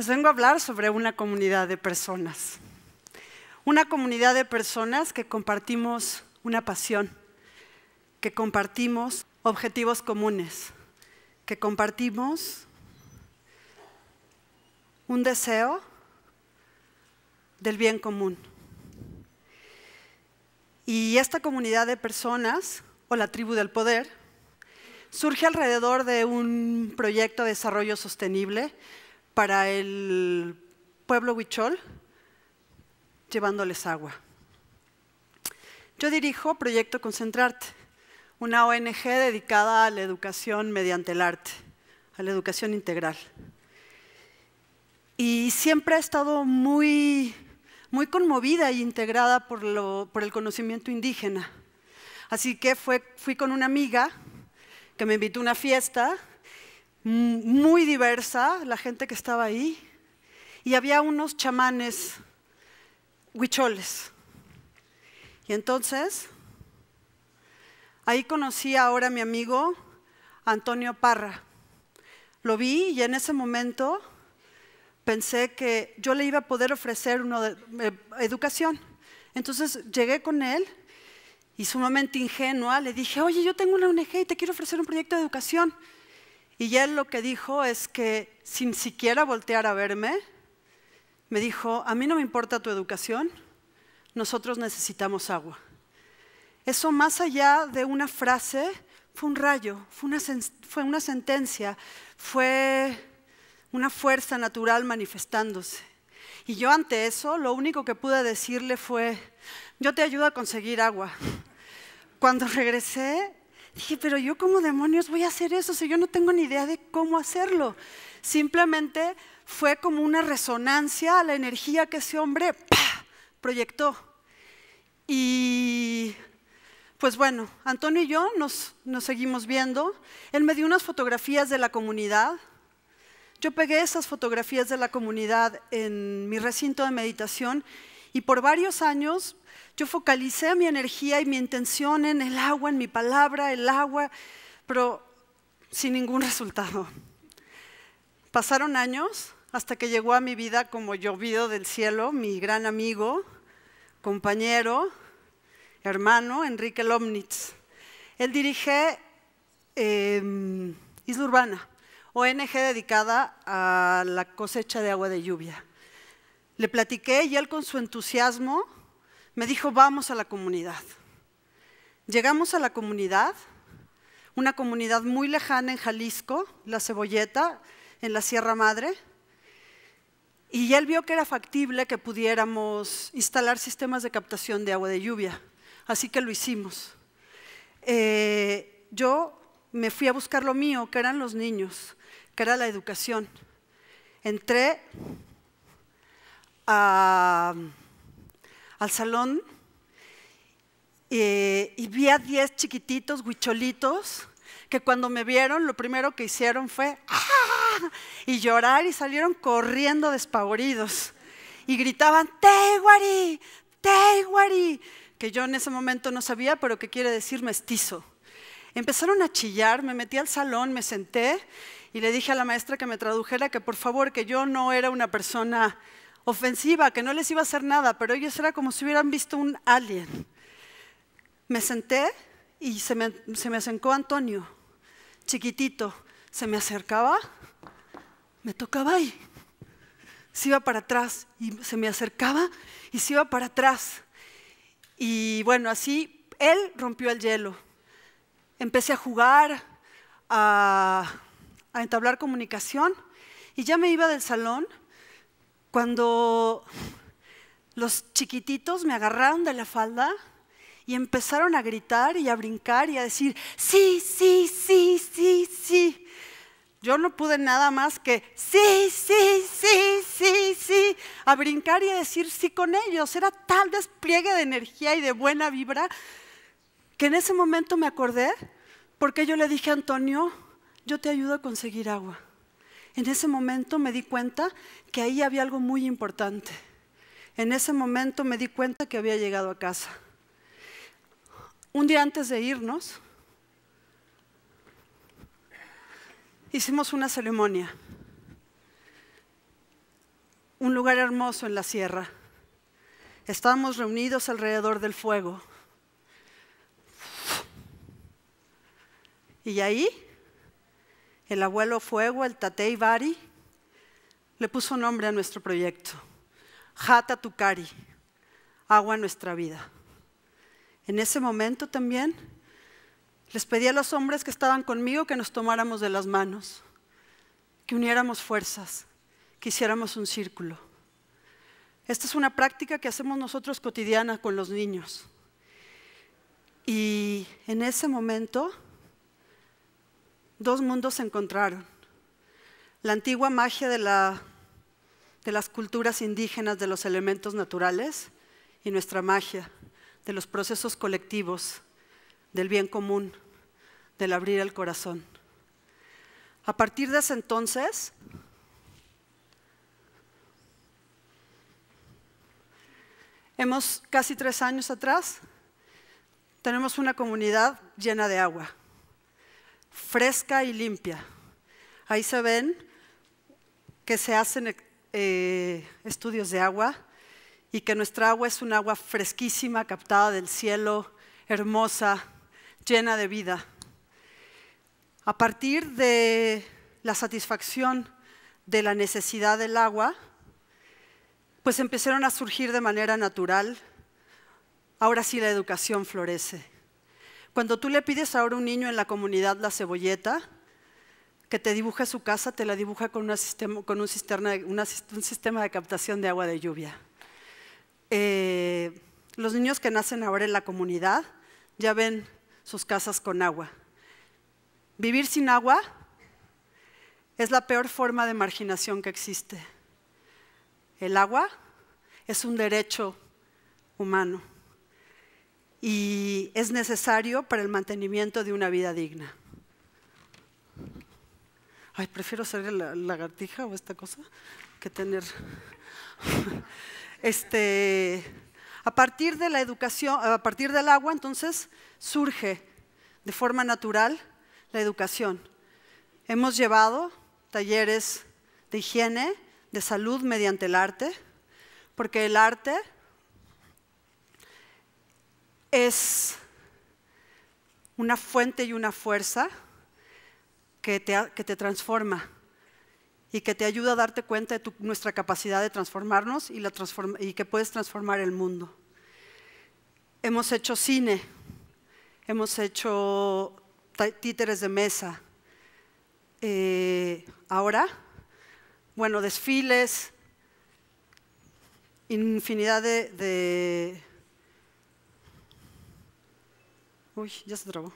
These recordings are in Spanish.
Les vengo a hablar sobre una comunidad de personas. Una comunidad de personas que compartimos una pasión, que compartimos objetivos comunes, que compartimos un deseo del bien común. Y esta comunidad de personas, o la tribu del poder, surge alrededor de un proyecto de desarrollo sostenible para el pueblo huichol llevándoles agua. Yo dirijo Proyecto Concentrarte, una ONG dedicada a la educación mediante el arte, a la educación integral. Y siempre he estado muy, muy conmovida e integrada por, lo, por el conocimiento indígena. Así que fue, fui con una amiga que me invitó a una fiesta muy diversa, la gente que estaba ahí, y había unos chamanes huicholes. Y entonces, ahí conocí ahora a mi amigo Antonio Parra. Lo vi y en ese momento pensé que yo le iba a poder ofrecer una eh, educación. Entonces llegué con él y sumamente ingenua le dije, oye, yo tengo una ONG y te quiero ofrecer un proyecto de educación. Y él lo que dijo es que sin siquiera voltear a verme, me dijo, a mí no me importa tu educación, nosotros necesitamos agua. Eso más allá de una frase, fue un rayo, fue una, fue una sentencia, fue una fuerza natural manifestándose. Y yo ante eso lo único que pude decirle fue, yo te ayudo a conseguir agua. Cuando regresé Dije, pero yo como demonios voy a hacer eso, si yo no tengo ni idea de cómo hacerlo. Simplemente fue como una resonancia a la energía que ese hombre proyectó. Y pues bueno, Antonio y yo nos, nos seguimos viendo. Él me dio unas fotografías de la comunidad. Yo pegué esas fotografías de la comunidad en mi recinto de meditación y por varios años yo focalicé mi energía y mi intención en el agua, en mi palabra, el agua, pero sin ningún resultado. Pasaron años hasta que llegó a mi vida como llovido del cielo mi gran amigo, compañero, hermano, Enrique Lomnitz. Él dirige em, Isla Urbana, ONG dedicada a la cosecha de agua de lluvia. Le platiqué y él con su entusiasmo me dijo, vamos a la comunidad. Llegamos a la comunidad, una comunidad muy lejana en Jalisco, La Cebolleta, en la Sierra Madre, y él vio que era factible que pudiéramos instalar sistemas de captación de agua de lluvia, así que lo hicimos. Eh, yo me fui a buscar lo mío, que eran los niños, que era la educación. Entré a al salón eh, y vi a diez chiquititos, huicholitos, que cuando me vieron lo primero que hicieron fue ¡Ah!", y llorar y salieron corriendo despavoridos y gritaban Teiguari, Teiguari, que yo en ese momento no sabía, pero que quiere decir mestizo. Empezaron a chillar, me metí al salón, me senté y le dije a la maestra que me tradujera que por favor que yo no era una persona ofensiva, que no les iba a hacer nada, pero ellos era como si hubieran visto un alien. Me senté y se me, acercó Antonio, chiquitito, se me acercaba, me tocaba ahí, se iba para atrás y se me acercaba y se iba para atrás. Y bueno, así él rompió el hielo. Empecé a jugar, a entablar comunicación y ya me iba del salón cuando los chiquititos me agarraron de la falda y empezaron a gritar y a brincar y a decir, sí, sí, sí, sí, sí. Yo no pude nada más que sí, sí, sí, sí, sí, a brincar y a decir sí con ellos. Era tal despliegue de energía y de buena vibra que en ese momento me acordé porque yo le dije a Antonio, yo te ayudo a conseguir agua. En ese momento me di cuenta que ahí había algo muy importante. En ese momento me di cuenta que había llegado a casa. Un día antes de irnos, hicimos una ceremonia. Un lugar hermoso en la sierra. Estábamos reunidos alrededor del fuego. Y ahí el abuelo Fuego, el Tatei Bari, le puso nombre a nuestro proyecto, Hata Tukari, agua nuestra vida. En ese momento también les pedí a los hombres que estaban conmigo que nos tomáramos de las manos, que uniéramos fuerzas, que hiciéramos un círculo. Esta es una práctica que hacemos nosotros cotidiana con los niños. Y en ese momento dos mundos se encontraron. La antigua magia de, las culturas indígenas, de los elementos naturales, y nuestra magia, de los procesos colectivos, del bien común, del abrir el corazón. A partir de ese entonces, hemos casi tres años atrás, tenemos una comunidad llena de agua fresca y limpia. Ahí se ven que se hacen eh, estudios de agua y que nuestra agua es un agua fresquísima, captada del cielo, hermosa, llena de vida. A partir de la satisfacción de la necesidad del agua, pues empezaron a surgir de manera natural. Ahora sí la educación florece. Cuando tú le pides ahora a un niño en la comunidad la cebolleta, que te dibuje su casa, te la dibuja con, un, sistema de captación de agua de lluvia. Eh, los niños que nacen ahora en la comunidad ya ven sus casas con agua. Vivir sin agua es la peor forma de marginación que existe. El agua es un derecho humano y es necesario para el mantenimiento de una vida digna. Ay, prefiero ser la lagartija o esta cosa que tener. este, a partir de la educación, a partir del agua, entonces surge de forma natural la educación. Hemos llevado talleres de higiene, de salud mediante el arte, porque el arte es una fuente y una fuerza que te, transforma y que te ayuda a darte cuenta de nuestra capacidad de transformarnos y, y que puedes transformar el mundo. Hemos hecho cine, hemos hecho títeres de mesa, eh, ahora, bueno, desfiles, infinidad de Uy, ya se trabó.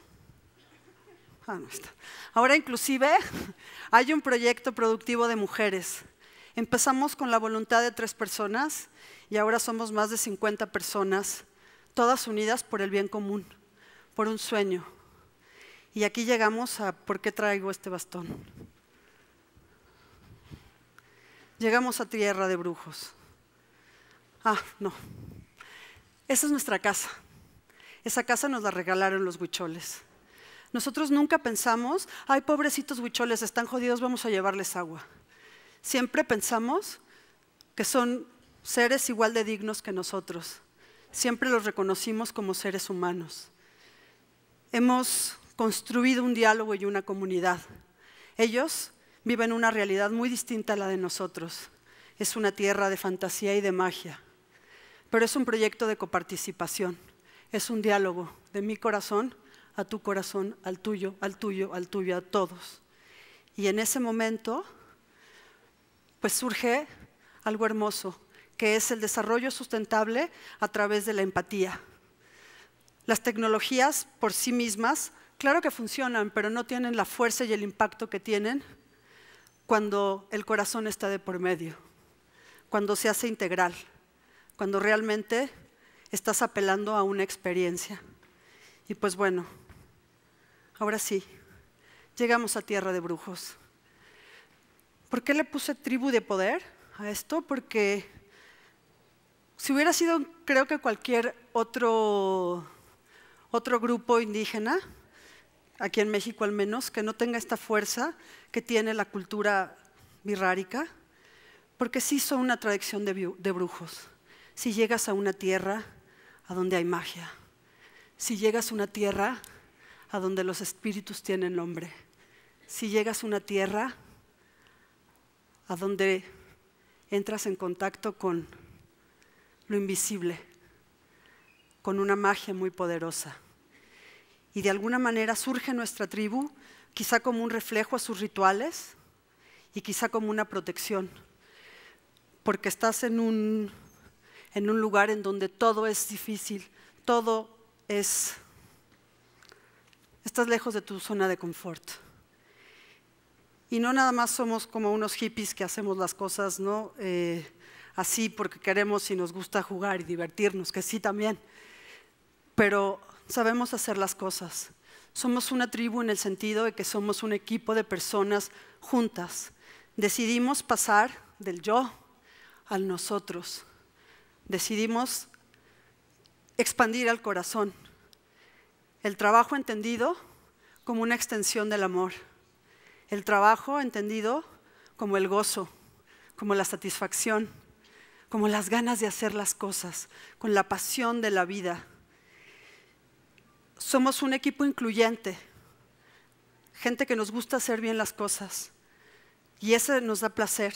Ah, no está. Ahora inclusive hay un proyecto productivo de mujeres. Empezamos con la voluntad de tres personas y ahora somos más de 50 personas, todas unidas por el bien común, por un sueño. Y aquí llegamos a por qué traigo este bastón. Llegamos a tierra de brujos. Ah, no. Esa es nuestra casa. Esa casa nos la regalaron los huicholes. Nosotros nunca pensamos, ay, pobrecitos huicholes, están jodidos, vamos a llevarles agua. Siempre pensamos que son seres igual de dignos que nosotros. Siempre los reconocimos como seres humanos. Hemos construido un diálogo y una comunidad. Ellos viven una realidad muy distinta a la de nosotros. Es una tierra de fantasía y de magia, pero es un proyecto de coparticipación es un diálogo de mi corazón a tu corazón, al tuyo, al tuyo, al tuyo, a todos. Y en ese momento, pues surge algo hermoso, que es el desarrollo sustentable a través de la empatía. Las tecnologías por sí mismas, claro que funcionan, pero no tienen la fuerza y el impacto que tienen cuando el corazón está de por medio, cuando se hace integral, cuando realmente estás apelando a una experiencia. Y pues bueno, ahora sí, llegamos a tierra de brujos. ¿Por qué le puse tribu de poder a esto? Porque si hubiera sido, creo que cualquier otro, otro grupo indígena, aquí en México al menos, que no tenga esta fuerza que tiene la cultura birrárica, porque sí son una tradición de, brujos. Si llegas a una tierra a donde hay magia. Si llegas a una tierra a donde los espíritus tienen nombre. Si llegas a una tierra a donde entras en contacto con lo invisible, con una magia muy poderosa. Y de alguna manera surge nuestra tribu, quizá como un reflejo a sus rituales y quizá como una protección, porque estás en un en un lugar en donde todo es difícil, todo es... Estás lejos de tu zona de confort. Y no nada más somos como unos hippies que hacemos las cosas ¿no? Eh, así porque queremos y nos gusta jugar y divertirnos, que sí también, pero sabemos hacer las cosas. Somos una tribu en el sentido de que somos un equipo de personas juntas. Decidimos pasar del yo al nosotros decidimos expandir al corazón el trabajo entendido como una extensión del amor, el trabajo entendido como el gozo, como la satisfacción, como las ganas de hacer las cosas, con la pasión de la vida. Somos un equipo incluyente, gente que nos gusta hacer bien las cosas y eso nos da placer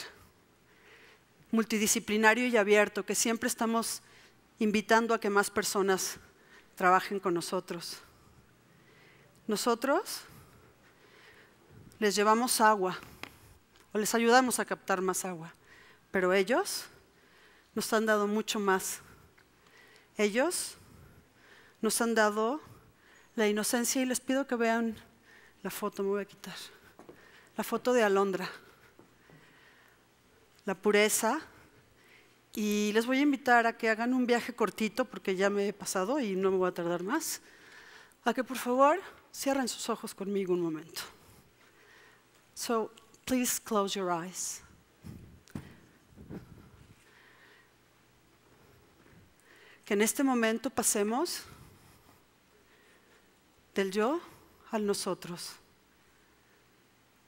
multidisciplinario y abierto, que siempre estamos invitando a que más personas trabajen con nosotros. Nosotros les llevamos agua o les ayudamos a captar más agua, pero ellos nos han dado mucho más. Ellos nos han dado la inocencia y les pido que vean la foto, me voy a quitar, la foto de Alondra la pureza. Y les voy a invitar a que hagan un viaje cortito, porque ya me he pasado y no me voy a tardar más, a que por favor cierren sus ojos conmigo un momento. So, please close your eyes. Que en este momento pasemos del yo al nosotros.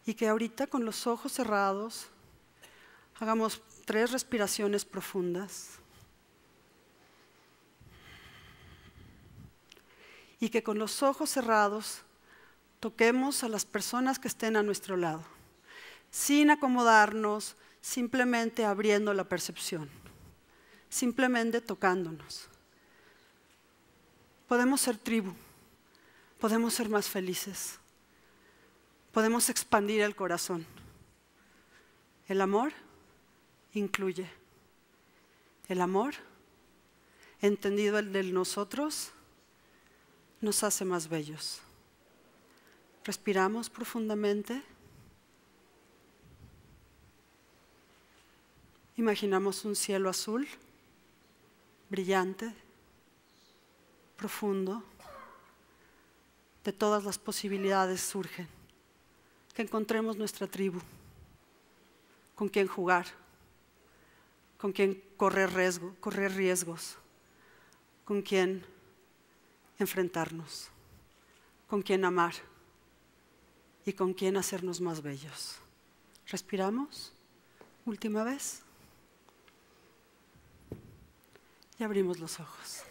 Y que ahorita con los ojos cerrados Hagamos tres respiraciones profundas. Y que con los ojos cerrados toquemos a las personas que estén a nuestro lado, sin acomodarnos, simplemente abriendo la percepción, simplemente tocándonos. Podemos ser tribu, podemos ser más felices, podemos expandir el corazón. El amor incluye el amor, entendido el del nosotros, nos hace más bellos. Respiramos profundamente. Imaginamos un cielo azul, brillante, profundo. De todas las posibilidades surgen. Que encontremos nuestra tribu, con quien jugar con quién correr, riesgo, correr riesgos, con quién enfrentarnos, con quién amar y con quién hacernos más bellos. Respiramos, última vez, y abrimos los ojos.